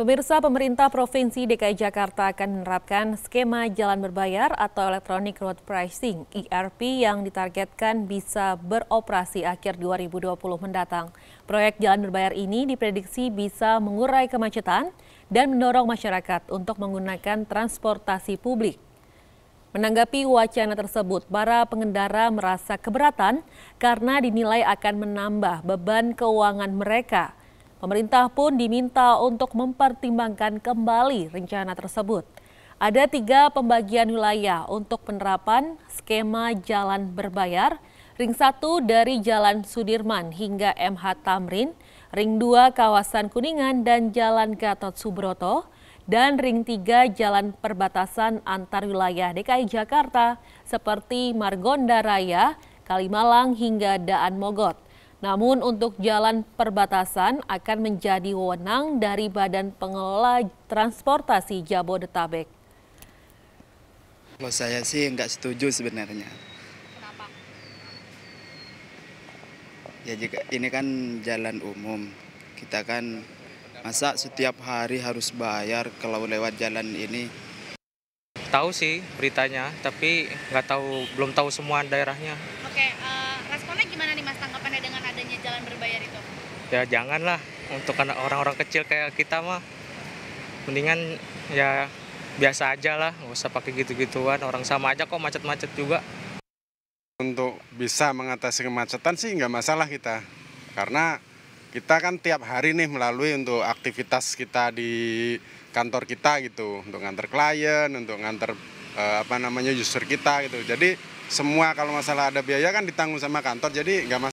Pemirsa pemerintah Provinsi DKI Jakarta akan menerapkan skema jalan berbayar atau electronic road pricing ERP yang ditargetkan bisa beroperasi akhir 2020 mendatang. Proyek jalan berbayar ini diprediksi bisa mengurai kemacetan dan mendorong masyarakat untuk menggunakan transportasi publik. Menanggapi wacana tersebut, para pengendara merasa keberatan karena dinilai akan menambah beban keuangan mereka. Pemerintah pun diminta untuk mempertimbangkan kembali rencana tersebut. Ada tiga pembagian wilayah untuk penerapan skema jalan berbayar, Ring 1 dari Jalan Sudirman hingga MH Tamrin, Ring 2 kawasan Kuningan dan Jalan Gatot Subroto, dan Ring 3 Jalan Perbatasan Antar Wilayah DKI Jakarta seperti Margonda Raya, Kalimalang hingga Daan Mogot. Namun untuk jalan perbatasan akan menjadi wewenang dari Badan Pengelola Transportasi Jabodetabek. Kalau saya sih nggak setuju sebenarnya. Kenapa? Ya jika ini kan jalan umum, kita kan masa setiap hari harus bayar kalau lewat jalan ini. Tahu sih beritanya, tapi nggak tahu belum tahu semua daerahnya. Oke, uh, responnya gimana nih mas tanggapannya dengan adanya jalan berbayar itu? Ya janganlah untuk anak orang-orang kecil kayak kita mah mendingan ya biasa aja lah nggak usah pakai gitu-gituan orang sama aja kok macet-macet juga. Untuk bisa mengatasi kemacetan sih nggak masalah kita karena kita kan tiap hari nih melalui untuk aktivitas kita di kantor kita gitu untuk ngantar klien untuk ngantar eh, apa namanya user kita gitu jadi semua kalau masalah ada biaya kan ditanggung sama kantor jadi nggak masalah